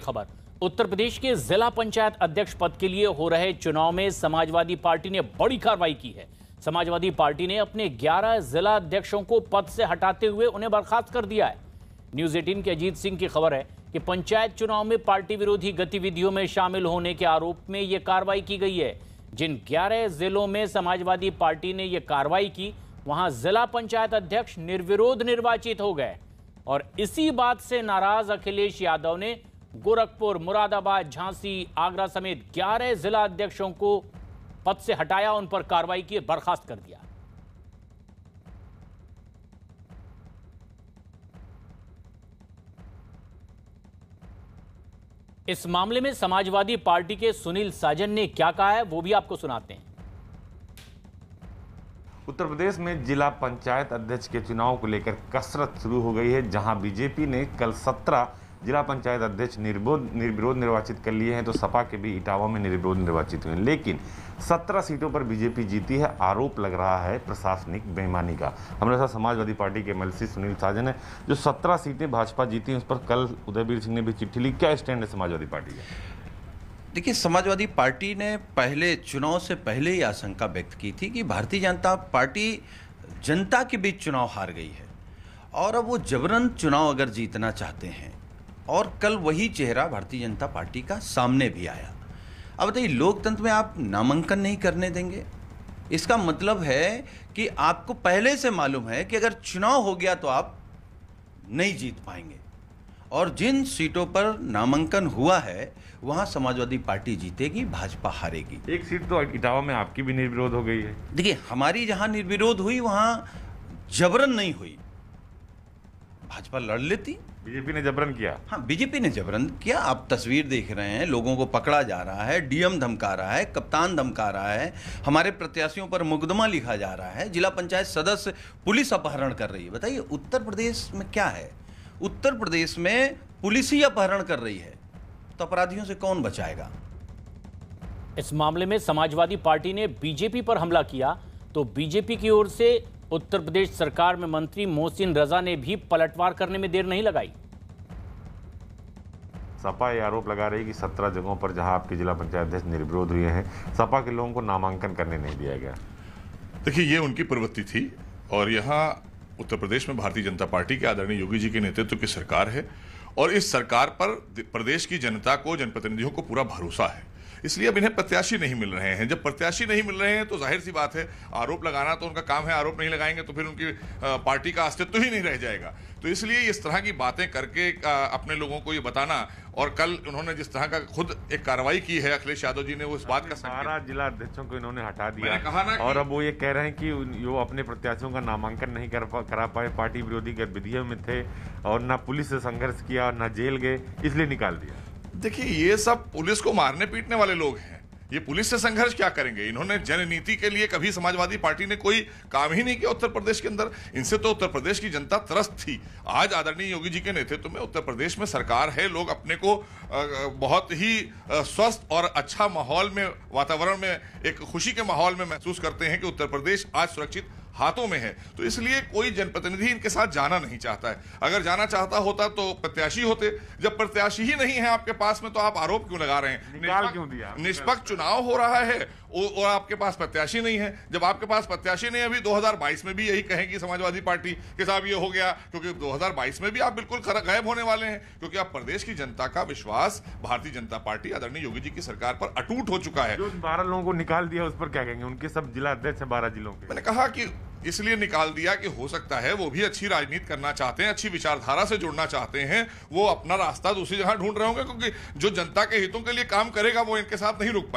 खबर उत्तर प्रदेश के जिला पंचायत अध्यक्ष पद के लिए हो रहे चुनाव में समाजवादी पार्टी ने बड़ी कार्रवाई की है समाजवादी पार्टी ने अपने 11 जिला अध्यक्षों को पद से हटाते हुए उन्हें बर्खास्त कर दिया है न्यूज एटीन के अजीत सिंह की खबर है कि पंचायत चुनाव में पार्टी विरोधी गतिविधियों में शामिल होने के आरोप में यह कार्रवाई की गई है जिन ग्यारह जिलों में समाजवादी पार्टी ने यह कार्रवाई की वहां जिला पंचायत अध्यक्ष निर्विरोध निर्वाचित हो गए और इसी बात से नाराज अखिलेश यादव ने गोरखपुर मुरादाबाद झांसी आगरा समेत 11 जिला अध्यक्षों को पद से हटाया उन पर कार्रवाई की बर्खास्त कर दिया इस मामले में समाजवादी पार्टी के सुनील साजन ने क्या कहा है वो भी आपको सुनाते हैं उत्तर प्रदेश में जिला पंचायत अध्यक्ष के चुनाव को लेकर कसरत शुरू हो गई है जहां बीजेपी ने कल सत्रह जिला पंचायत अध्यक्ष निर्बोध निर्विरोध निर्वाचित कर लिए हैं तो सपा के भी इटावा में निर्विरोध निर्वाचित हुए लेकिन 17 सीटों पर बीजेपी जीती है आरोप लग रहा है प्रशासनिक बेईमानी का हमारे साथ समाजवादी पार्टी के एम सुनील साजन है जो 17 सीटें भाजपा जीती हैं उस पर कल उदयवीर सिंह ने भी चिट्ठी ली क्या स्टैंड है समाजवादी पार्टी का देखिए समाजवादी पार्टी ने पहले चुनाव से पहले ही आशंका व्यक्त की थी कि भारतीय जनता पार्टी जनता के बीच चुनाव हार गई है और अब वो जबरन चुनाव अगर जीतना चाहते हैं और कल वही चेहरा भारतीय जनता पार्टी का सामने भी आया अब बताइए लोकतंत्र में आप नामांकन नहीं करने देंगे इसका मतलब है कि आपको पहले से मालूम है कि अगर चुनाव हो गया तो आप नहीं जीत पाएंगे और जिन सीटों पर नामांकन हुआ है वहां समाजवादी पार्टी जीतेगी भाजपा हारेगी एक सीट तो इटावा में आपकी भी निर्विरोध हो गई है देखिए हमारी जहां निर्विरोध हुई वहां जबरन नहीं हुई भाजपा लड़ लेती बीजेपी ने जबरन किया हाँ बीजेपी ने जबरन किया आप तस्वीर देख रहे हैं लोगों को पकड़ा जा रहा है डीएम धमका रहा है कप्तान धमका रहा है हमारे प्रत्याशियों पर मुकदमा लिखा जा रहा है जिला पंचायत सदस्य पुलिस अपहरण कर रही है बताइए उत्तर प्रदेश में क्या है उत्तर प्रदेश में पुलिस ही अपहरण कर रही है तो अपराधियों से कौन बचाएगा इस मामले में समाजवादी पार्टी ने बीजेपी पर हमला किया तो बीजेपी की ओर से उत्तर प्रदेश सरकार में मंत्री मोहसिन रजा ने भी पलटवार करने में देर नहीं लगाई सपा ये आरोप लगा रही कि सत्रह जगहों पर जहां आपके जिला पंचायत अध्यक्ष निर्विरोध हुए हैं सपा के लोगों को नामांकन करने नहीं दिया गया देखिए ये उनकी प्रवृत्ति थी और यहाँ उत्तर प्रदेश में भारतीय जनता पार्टी के आदरणीय योगी जी के नेतृत्व की सरकार है और इस सरकार पर प्रदेश की जनता को जनप्रतिनिधियों को पूरा भरोसा है इसलिए अब इन्हें प्रत्याशी नहीं मिल रहे हैं जब प्रत्याशी नहीं मिल रहे हैं तो जाहिर सी बात है आरोप लगाना तो उनका काम है आरोप नहीं लगाएंगे तो फिर उनकी पार्टी का अस्तित्व ही नहीं रह जाएगा तो इसलिए इस तरह की बातें करके अपने लोगों को ये बताना और कल उन्होंने जिस तरह का खुद एक कार्रवाई की है अखिलेश यादव जी ने वो इस बात का सारा जिला अध्यक्षों को इन्होंने हटा दिया कहा ना और अब वो ये कह रहे हैं कि वो अपने प्रत्याशियों का नामांकन नहीं कर पा, करा पाए पार्टी विरोधी गतिविधियों में थे और ना पुलिस से संघर्ष किया ना जेल गए इसलिए निकाल दिया देखिए ये सब पुलिस को मारने पीटने वाले लोग हैं ये पुलिस से संघर्ष क्या करेंगे इन्होंने जननीति के लिए कभी समाजवादी पार्टी ने कोई काम ही नहीं किया उत्तर प्रदेश के अंदर इनसे तो उत्तर प्रदेश की जनता त्रस्त थी आज आदरणीय योगी जी के नेतृत्व में उत्तर प्रदेश में सरकार है लोग अपने को बहुत ही स्वस्थ और अच्छा माहौल में वातावरण में एक खुशी के माहौल में महसूस करते हैं कि उत्तर प्रदेश आज सुरक्षित हाथों में है तो इसलिए कोई जनप्रतिनिधि इनके साथ जाना नहीं चाहता है अगर जाना चाहता होता तो प्रत्याशी होते जब प्रत्याशी ही नहीं है आपके पास में तो आप आरोप क्यों लगा रहे हैं निष्पक्ष चुनाव हो रहा है और आपके पास प्रत्याशी नहीं है जब आपके पास प्रत्याशी नहीं अभी 2022 में भी यही कहेगी समाजवादी पार्टी कि साहब ये हो गया क्योंकि 2022 में भी आप बिल्कुल गायब होने वाले हैं क्योंकि आप प्रदेश की जनता का विश्वास भारतीय जनता पार्टी आदरणीय योगी जी की सरकार पर अटूट हो चुका है बारह लोगों को निकाल दिया उस पर क्या कहेंगे उनके सब जिला अध्यक्ष है बारह जिलों के मैंने कहा कि इसलिए निकाल दिया कि हो सकता है वो भी अच्छी राजनीति करना चाहते हैं अच्छी विचारधारा से जुड़ना चाहते हैं वो अपना रास्ता दूसरी जगह ढूंढ रहे होंगे क्योंकि जो जनता के हितों के लिए काम करेगा वो इनके साथ नहीं रुक पाए